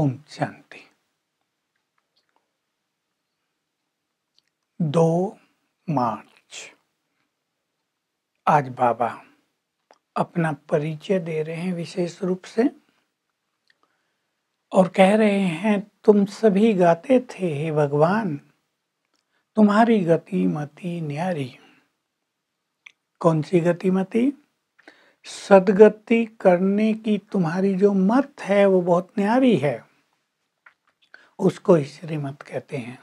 ओम शांति दो मार्च आज बाबा अपना परिचय दे रहे हैं विशेष रूप से और कह रहे हैं तुम सभी गाते थे हे भगवान तुम्हारी गतिमती न्यारी कौन सी गतिमती सदगति करने की तुम्हारी जो मत है वो बहुत न्यारी है उसको ही श्रीमत कहते हैं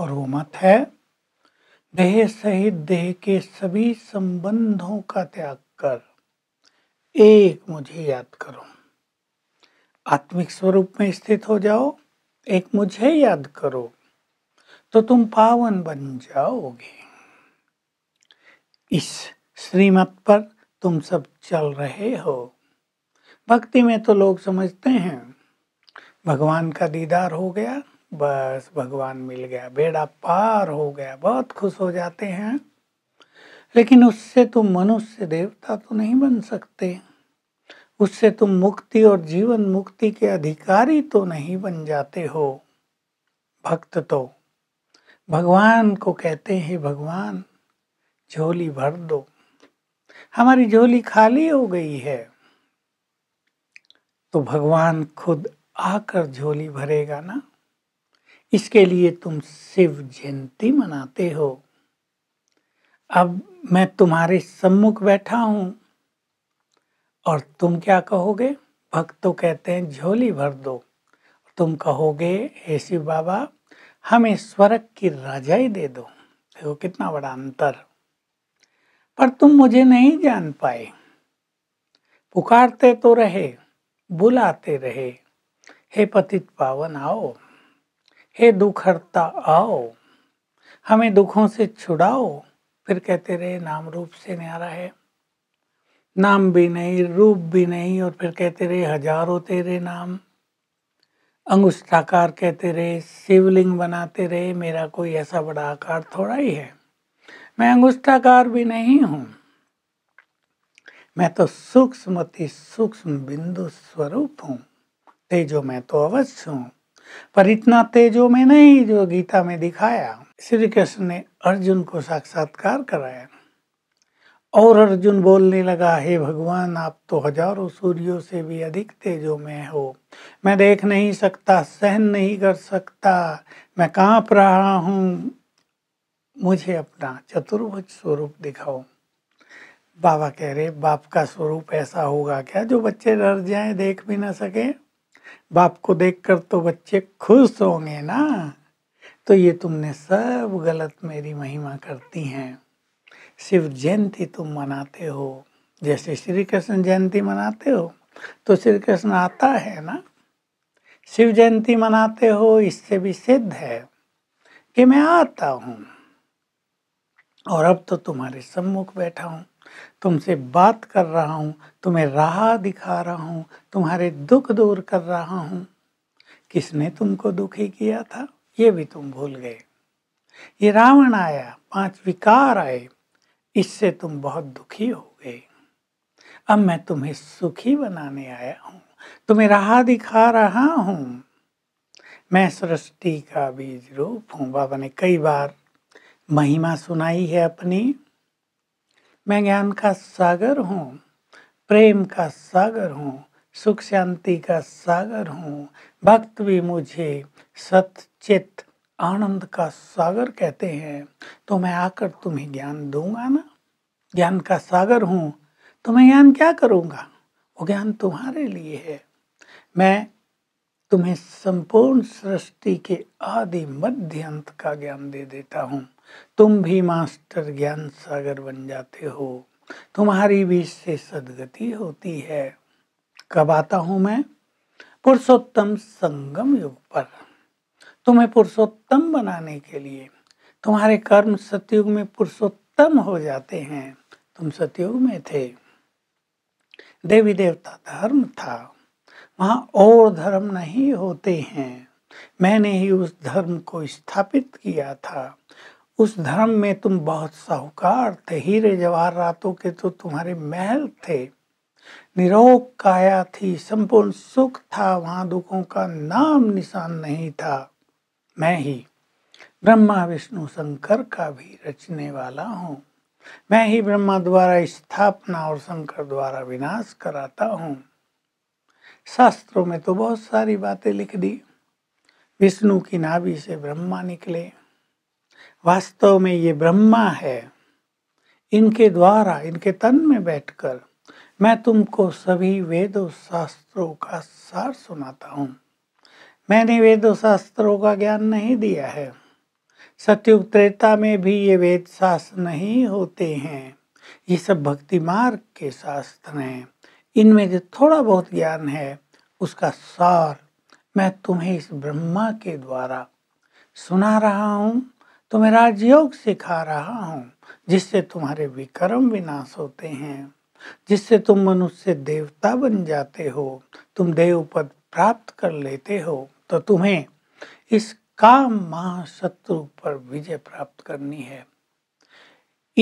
और वो मत है देह सहित देह के सभी संबंधों का त्याग कर एक मुझे याद करो आत्मिक स्वरूप में स्थित हो जाओ एक मुझे याद करो तो तुम पावन बन जाओगे इस श्रीमत पर तुम सब चल रहे हो भक्ति में तो लोग समझते हैं भगवान का दीदार हो गया बस भगवान मिल गया बेड़ा पार हो गया बहुत खुश हो जाते हैं लेकिन उससे तुम मनुष्य देवता तो नहीं बन सकते उससे तुम मुक्ति और जीवन मुक्ति के अधिकारी तो नहीं बन जाते हो भक्त तो भगवान को कहते हैं भगवान झोली भर दो हमारी झोली खाली हो गई है तो भगवान खुद आकर झोली भरेगा ना इसके लिए तुम शिव जयंती मनाते हो अब मैं तुम्हारे सम्मुख बैठा हूं और तुम क्या कहोगे भक्त तो कहते हैं झोली भर दो तुम कहोगे हे शिव बाबा हमें स्वर्ग की राजाई दे दो देखो कितना बड़ा अंतर पर तुम मुझे नहीं जान पाए पुकारते तो रहे बुलाते रहे हे पतित पावन आओ हे दुख हरता आओ हमें दुखों से छुड़ाओ फिर कहते रहे नाम रूप से न्यारा है नाम भी नहीं रूप भी नहीं और फिर कहते रहे हजारों तेरे नाम अंगुष्ठाकार कहते रहे शिवलिंग बनाते रहे मेरा कोई ऐसा बड़ा आकार थोड़ा ही है मैं अंगुष्ठाकार भी नहीं हूं मैं तो सूक्ष्मति सूक्ष्म बिंदु स्वरूप हूँ तेजो में तो अवश्य हूं पर इतना तेजो में नहीं जो गीता में दिखाया श्री कृष्ण ने अर्जुन को साक्षात्कार कराया और अर्जुन बोलने लगा हे भगवान आप तो हजारों सूर्यों से भी अधिक तेजो में हो मैं देख नहीं सकता सहन नहीं कर सकता मैं कांप रहा हूँ मुझे अपना चतुर्भुज स्वरूप दिखाओ बाबा कह रहे बाप का स्वरूप ऐसा होगा क्या जो बच्चे डर जाए देख भी ना सके बाप को देखकर तो बच्चे खुश होंगे ना तो ये तुमने सब गलत मेरी महिमा करती हैं शिव जयंती तुम मनाते हो जैसे श्री कृष्ण जयंती मनाते हो तो श्री कृष्ण आता है ना शिव जयंती मनाते हो इससे भी सिद्ध है कि मैं आता हूँ और अब तो तुम्हारे सम्मुख बैठा हूँ तुमसे बात कर रहा हूँ तुम्हें राह दिखा रहा हूँ तुम्हारे दुख दूर कर रहा हूँ किसने तुमको दुखी किया था ये भी तुम भूल गए ये रावण आया पांच विकार आए इससे तुम बहुत दुखी हो गए अब मैं तुम्हें सुखी बनाने आया हूँ तुम्हें राह दिखा रहा हूँ मैं सृष्टि का बीज रूप हूँ बाबा ने कई बार महिमा सुनाई है अपनी मैं ज्ञान का सागर हूँ प्रेम का सागर हूँ सुख शांति का सागर हूँ भक्त भी मुझे चित आनंद का सागर कहते हैं तो मैं आकर तुम्हें ज्ञान दूंगा ना ज्ञान का सागर हूँ तो मैं ज्ञान क्या करूँगा वो ज्ञान तुम्हारे लिए है मैं तुम्हें संपूर्ण सृष्टि के आदि मध्य अंत का ज्ञान दे देता हूँ तुम भी मास्टर ज्ञान सागर बन जाते हो तुम्हारी भी से सदगति होती है कब आता हूं मैं पुरुषोत्तम संगम युग पर तुम्हें पुरुषोत्तम बनाने के लिए तुम्हारे कर्म सतयुग में पुरुषोत्तम हो जाते हैं तुम सतयुग में थे देवी देवता धर्म था वहाँ और धर्म नहीं होते हैं मैंने ही उस धर्म को स्थापित किया था उस धर्म में तुम बहुत साहूकार थे हीरे जवाहर रातों के तो तुम्हारे महल थे निरोग काया थी संपूर्ण सुख था वहाँ दुखों का नाम निशान नहीं था मैं ही ब्रह्मा विष्णु शंकर का भी रचने वाला हूँ मैं ही ब्रह्मा द्वारा स्थापना और शंकर द्वारा विनाश कराता हूँ शास्त्रों में तो बहुत सारी बातें लिख दी विष्णु की नाभि से ब्रह्मा निकले वास्तव में ये ब्रह्मा है इनके द्वारा इनके तन में बैठकर मैं तुमको सभी वेदों शास्त्रों का सार सुनाता हूँ मैंने वेदों शास्त्रों का ज्ञान नहीं दिया है सत्युग त्रेता में भी ये वेद शास्त्र नहीं होते हैं ये सब भक्ति मार्ग के शास्त्र हैं इनमें जो थोड़ा बहुत ज्ञान है उसका सार मैं तुम्हें इस ब्रह्मा के द्वारा सुना रहा हूँ तुम्हें राजयोग सिखा रहा हूँ जिससे तुम्हारे विक्रम विनाश होते हैं जिससे तुम मनुष्य देवता बन जाते हो तुम देव पद प्राप्त कर लेते हो तो तुम्हें इस काम महाशत्रु पर विजय प्राप्त करनी है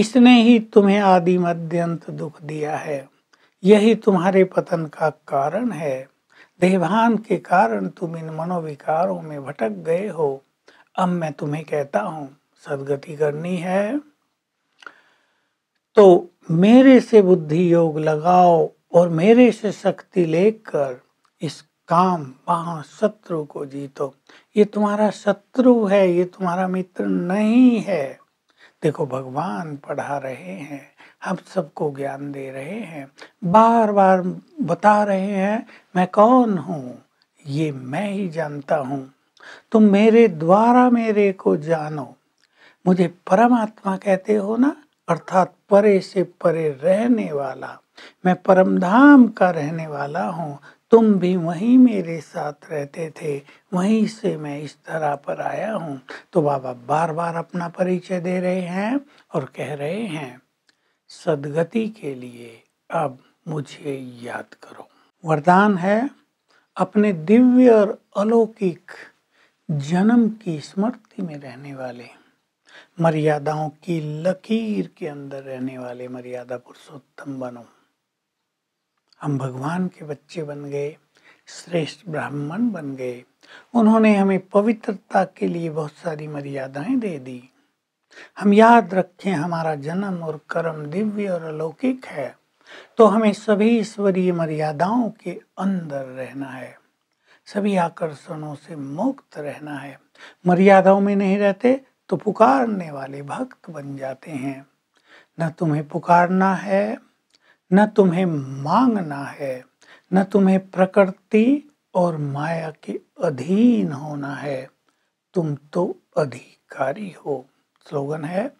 इसने ही तुम्हें आदि मध्यंत दुख दिया है यही तुम्हारे पतन का कारण है देहभान के कारण तुम इन मनोविकारों में भटक गए हो अब मैं तुम्हें कहता हूं सदगति करनी है तो मेरे से बुद्धि योग लगाओ और मेरे से शक्ति लेकर इस काम वहाँ शत्रु को जीतो ये तुम्हारा शत्रु है ये तुम्हारा मित्र नहीं है देखो भगवान पढ़ा रहे हैं हम सबको ज्ञान दे रहे हैं बार बार बता रहे हैं मैं कौन हूँ ये मैं ही जानता हूँ तुम मेरे द्वारा मेरे को जानो मुझे परमात्मा कहते हो ना अर्थात परे से परे रहने वाला मैं परमधाम का रहने वाला हूँ तुम भी वहीं मेरे साथ रहते थे वहीं से मैं इस तरह पर आया हूँ तो बाबा बार बार अपना परिचय दे रहे हैं और कह रहे हैं सदगति के लिए अब मुझे याद करो वरदान है अपने दिव्य और अलौकिक जन्म की स्मृति में रहने वाले मर्यादाओं की लकीर के अंदर रहने वाले मर्यादा पुरुषोत्तम बनो हम भगवान के बच्चे बन गए श्रेष्ठ ब्राह्मण बन गए उन्होंने हमें पवित्रता के लिए बहुत सारी मर्यादाएं दे दी हम याद रखें हमारा जन्म और कर्म दिव्य और अलौकिक है तो हमें सभी ईश्वरीय मर्यादाओं के अंदर रहना है सभी आकर्षणों से मुक्त रहना है मर्यादाओं में नहीं रहते तो पुकारने वाले भक्त बन जाते हैं न तुम्हें पुकारना है न तुम्हें मांगना है न तुम्हें प्रकृति और माया के अधीन होना है तुम तो अधिकारी हो स्लोगन है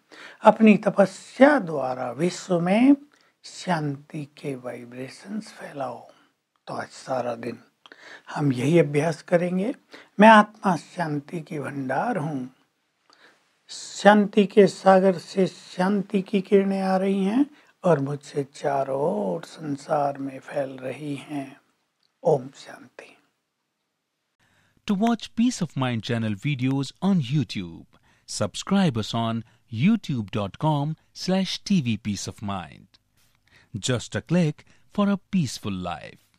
अपनी तपस्या द्वारा विश्व में शांति के वाइब्रेशंस फैलाओ तो आज सारा दिन हम यही अभ्यास करेंगे मैं आत्मा शांति की भंडार हूँ शांति के सागर से शांति की किरणें आ रही हैं और मुझसे चारों ओर संसार में फैल रही हैं Om Shanti to watch peace of mind channel videos on YouTube subscribe us on YouTube dot com slash TV peace of mind just a click for a peaceful life